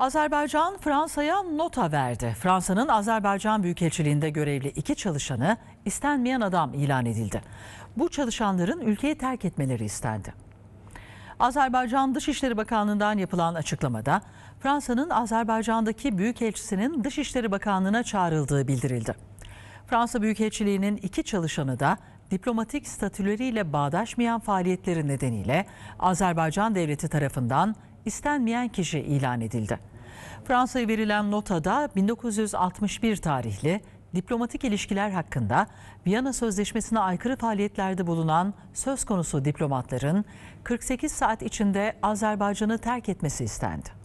Azerbaycan Fransa'ya nota verdi. Fransa'nın Azerbaycan Büyükelçiliğinde görevli iki çalışanı istenmeyen adam ilan edildi. Bu çalışanların ülkeyi terk etmeleri istendi. Azerbaycan Dışişleri Bakanlığı'ndan yapılan açıklamada Fransa'nın Azerbaycan'daki Büyükelçisinin Dışişleri Bakanlığı'na çağrıldığı bildirildi. Fransa Büyükelçiliği'nin iki çalışanı da diplomatik statüleriyle bağdaşmayan faaliyetleri nedeniyle Azerbaycan devleti tarafından istenmeyen kişi ilan edildi. Fransa'ya verilen notada 1961 tarihli diplomatik ilişkiler hakkında Viyana Sözleşmesi'ne aykırı faaliyetlerde bulunan söz konusu diplomatların 48 saat içinde Azerbaycan'ı terk etmesi istendi.